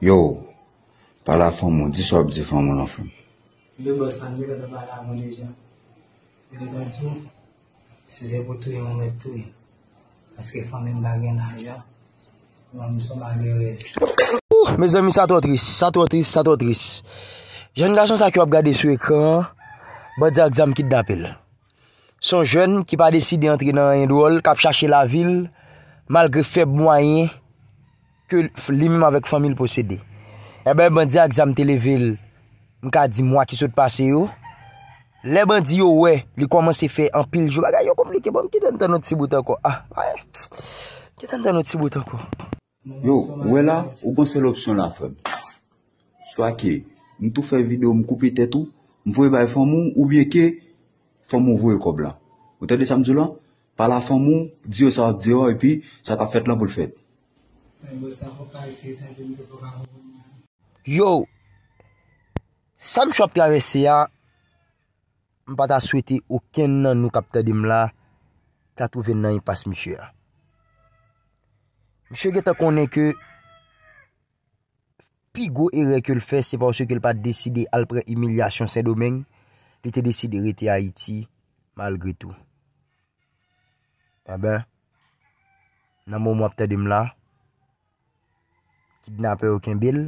Yo, pala fomo, di sop di fomo nan fomo. Yo, bosa, nye gata pala mou de jan. Se de gantou, se ze pou touye, mou mwet touye. Aske fome mbage nan jan, mwam mwiswa mbage wez. Mes emi, sa to tris, sa to tris, sa to tris. Jan gason sa ki wap gade sou ekran, bwadja bon, gjam kit dapel. Son jen ki pa deside entri nan yon dool, kap chache la vil, malgre feb mwanyen, ke li mim avek famil posede. Ebe, eh e bandi a examte level, mka di mwa ki sot pase yo, le bandi yo we, li koman se fe an pil jo bagay yo komplike, bom ki tan tan nou ti boutan ko. A, ah, a, psik, ki tan tan nou ti boutan ko. Yo, we la, ou bon se l'opsyon la feb. So ake, m tou fe video, m koupi tetou, m voye baye famou, oubye ke, famou voye kob la. Ou te de samjou la, pala famou, diyo sa diyo, e pi, sa ta fet lan pou l'fet. Yo, sa m chwa pte a vese ya, m pa ta swete ou ken nan nou kapte di m la, ta touven nan yi pas m chwe ya. M chwe ge ta konen ke, pi go e reke l fe, se pa ou se ke l pa deside alpre emilyasyon se domen, li te deside rete a iti mal gri tou. A be, nan m wapte di m la. ki dinape yon kembil,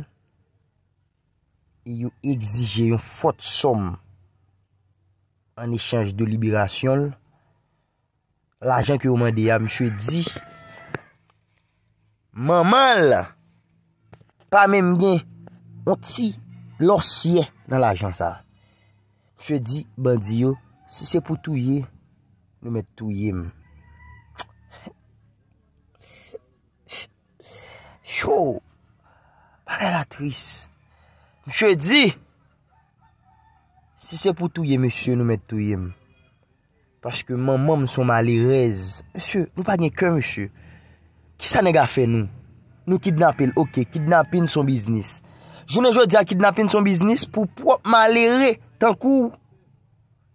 e yon egzije yon fote som an echanj de liberasyon, la jan ki yon mande yon, mwen chwe di, man mal, pa men mwen, an ti, lorsye nan la jan sa, chwe di, bandi yo, si se pou touye, nou met touye mwen. Chou, Parè la tris. Mchè di. Si se pou touye mchè, nou mè touye m. Pache ke mè mò mson malirez. Mchè, nou pa gen kè mchè. Kisa nè gafè nou? Nou kidnapè l'oke, kidnapè nson biznis. Jounè jò di a kidnapè nson biznis, pou pou malirez. Tan kou,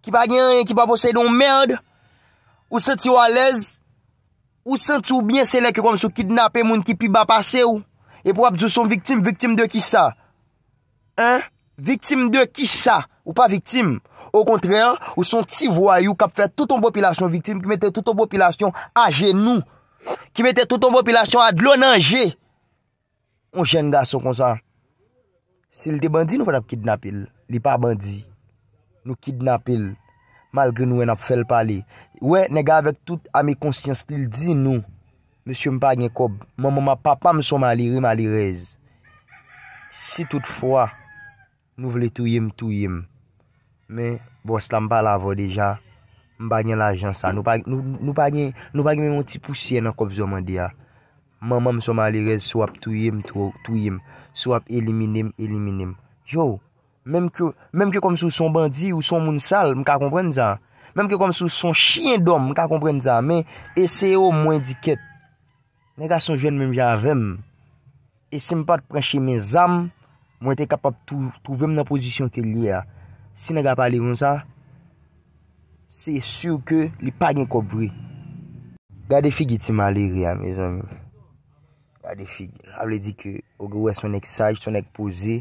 ki pa gen, ki pa posey don mèrd. Ou senti walez. Ou senti ou bie sè lè kè kòm sou kidnapè moun ki pi ba pasey ou. E pou ap zou son viktim, viktim de ki sa? Hein? Viktim de ki sa? Ou pa viktim? Ou kontrean, ou son ti voyou kap fè touton popilasyon viktim ki mette touton popilasyon aje nou. Ki mette touton popilasyon a dlo nanje. Ou jen gaso kon sa? Se li te bandi, nou fè nap kidnapil. Li pa bandi. Nou kidnapil. Malgrin nou en ap fè l'pali. Ouè, nega avè tout ame konsyans li l'di nou. Monsye mpagne kob, mwen mwen mwa papa mson malirez. Si toutfwa, nou vle touyem touyem. Men, bwa slan mpa lavo deja, mpagne lajan sa. Nou pagne, nou pagne mwen ti pousye nan kob zoman diya. Mwen mwen mson malirez, swap touyem touyem. Swap elimine m, elimine m. Yo, menm ke kom sou son bandi ou son moun sal, mka kompren zan. Menm ke kom sou son chien dom, mka kompren zan. Men, eseyo mwen diket. Nega son jwen menm javem, e se m pat preche men zam, mwen te kapap touvem nan pozisyon ke li ya. Si nega pali yon sa, se sur ke li pa gen kobri. Gade figi ti mali ya, me zanvi. Gade figi. Able di ke, ogwe son ek saj, son ek pose,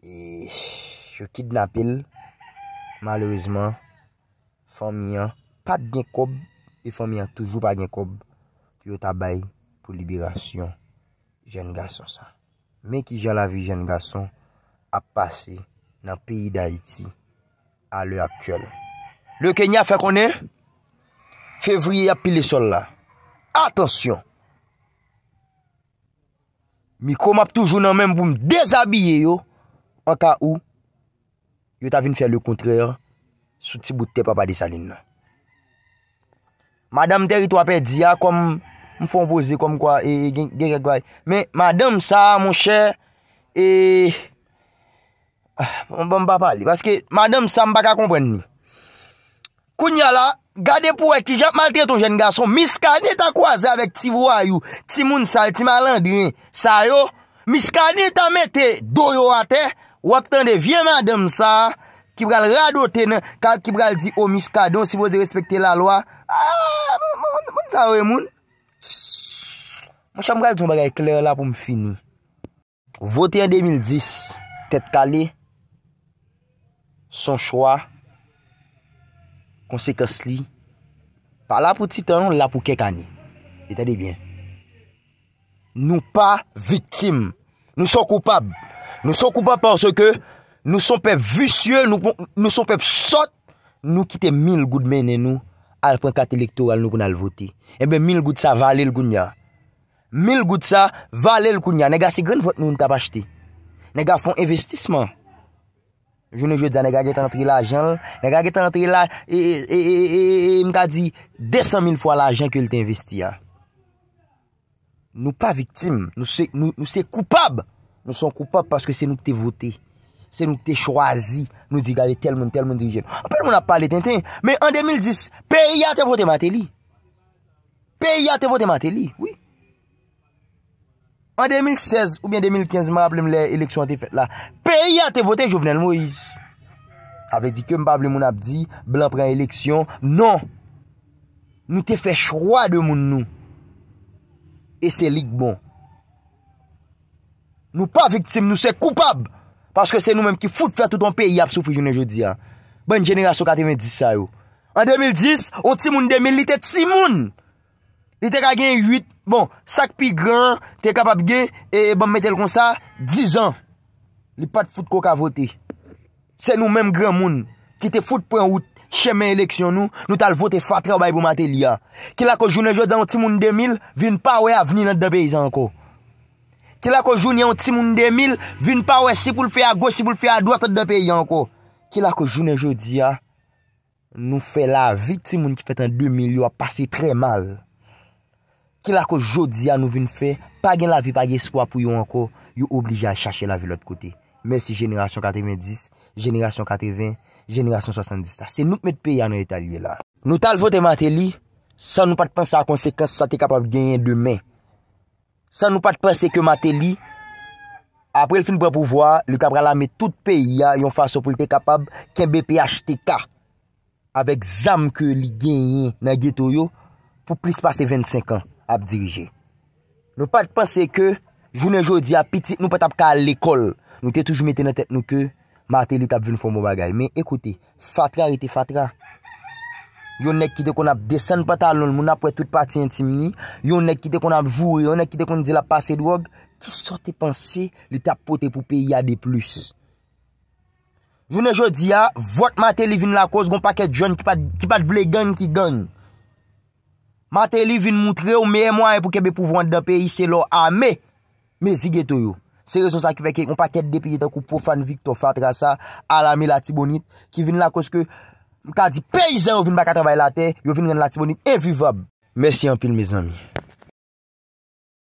e, yo kidnapil, malerizman, fomian, pat gen kob, e fomian toujou pa gen kob. yo tabay pou liberasyon jen gason sa. Mè ki jè la vi jen gason ap pase nan peyi d'Haïti a lè aktuel. Le Kenya fè konè, fevriye apile sol la. Atensyon! Mi kom ap toujounan mèm pou m'dezabye yo anka ou yo tabin fè lè kontrèr sou ti boutè papadi salin nan. Madame Terito apè diya kom mfompose kom kwa e genge kwa e. Men, madame sa, mwen chè, e, mwen pa pali, paske madame sa mba ka kompren ni. Kounya la, gade pou ek ki jap malte ton jen gason, miska ne ta kwa ze avek ti vwa yo, ti moun sal, ti malandrin, sayo, miska ne ta mette do yo ate, wap tande, vye madame sa, ki pral rado te nan, kar ki pral di, o miska, don si pwese respekte la lwa, a, moun sa wè moun, Mwen chanm gade jom bagay kler la pou m fini Voti an 2010 Tet kale Son chwa Konsekos li Par la pou titan La pou kek ane E tade bien Nou pa vitim Nou son koupab Nou son koupab panjou ke Nou son pep vusye Nou son pep sot Nou kite mil goud menen nou al pon kat elektor al nou kon al voti. Ebe, mil goutsa valel goun ya. Mil goutsa valel goun ya. Nega se gren vot nou mta bache ti. Nega fon investisman. Jounen je dyan, nega getan atri la ajan, nega getan atri la, e, e, e, e, mta di, desan min fwa la ajan ke l te investi ya. Nou pa viktim. Nou se, nou se koupab. Nou son koupab paske se nou pte voti. Se nou te chwazi, nou di gade tel moun, tel moun dirijen. Ape l moun ap pale ten ten, men an 2010, peye a te vote mateli. Peye a te vote mateli, oui. An 2016 ou bien 2015, mwen ap lem le eleksyon te fet la, peye a te vote jouvnel mou yi. Ape di ke mbable moun ap di, blan pren eleksyon, non. Nou te fe chwazi moun nou. E se lik bon. Nou pa viktim, nou se koupab. Moun. Paske se nou menm ki foute fè touton peyi ap sou fwi jounen jodi ya. Ben jenerasyon katè men disa yo. An 2010, o timoun 2000 li tè timoun. Li tè ka gen 8, bon, sak pi gran, tè kapap gen, e, e bom metel kon sa, 10 an. Li pat foute koka voti. Se nou menm gran moun, ki tè foute pren wout chèmen eleksyon nou, nou tal voti fwa trabay pou matè li ya. Ki la ko jounen jodi an o timoun 2000, vin pa wè avni nan debè izan ko. Kila ko jouni an ti moun de mil, vin pa wè, si pou l fè a gò, si pou l fè a dò, tòt dè pe yon ko. Kila ko jouni an joudi an, nou fè la vi ti moun ki fèt an 2000, yon a pasi trè mal. Kila ko joudi an nou vin fè, pagyen la vi, pagyen spo apou yon an ko, yon oblige a chache la vi lòt kote. Mè si jeneraçon 90, jeneraçon 80, jeneraçon 70. Se nou pmet pe yon an etalye la. Nou tal votè matè li, sa nou pat pensè a konsekens sa te kapab genyen demè. San nou pat prese ke Mateli, apre l fin bre pou vwa, li tap ralame tout peyi ya yon fasyo pou li te kapab, ken be pe achete ka, avek zam ke li genye nan geto yo, pou plis pase 25 an ap dirije. Nou pat prese ke, jounen jodi ap petit, nou pat ap ka l ekol, nou te toujou mette nan tet nou ke, Mateli tap ven foun mou bagay, men ekote, fatra ete fatra. Yon nek ki te kon ap desen patalon moun ap wet tout pati intimini. Yon nek ki te kon ap jouri. Yon nek ki te kon ap pase drob. Ki sote pansi le tapote pou peyi ya de plus. Jounen jodi ya, vot mateli vin la kos kon paket joun ki pat vle geng ki geng. Mateli vin moun tre ou meyemwa e pou kebe pou vwanda peyi se lo ame. Me zige to yo. Se re son sa ki peke kon paket de peyi ta kou pou fanvik to fatra sa. Alame la ti bonit. Ki vin la kos ke... Mka di peyzen yo vin baka trabay late, yo vin gwen late boni evi vob. Mersi an pil me zami.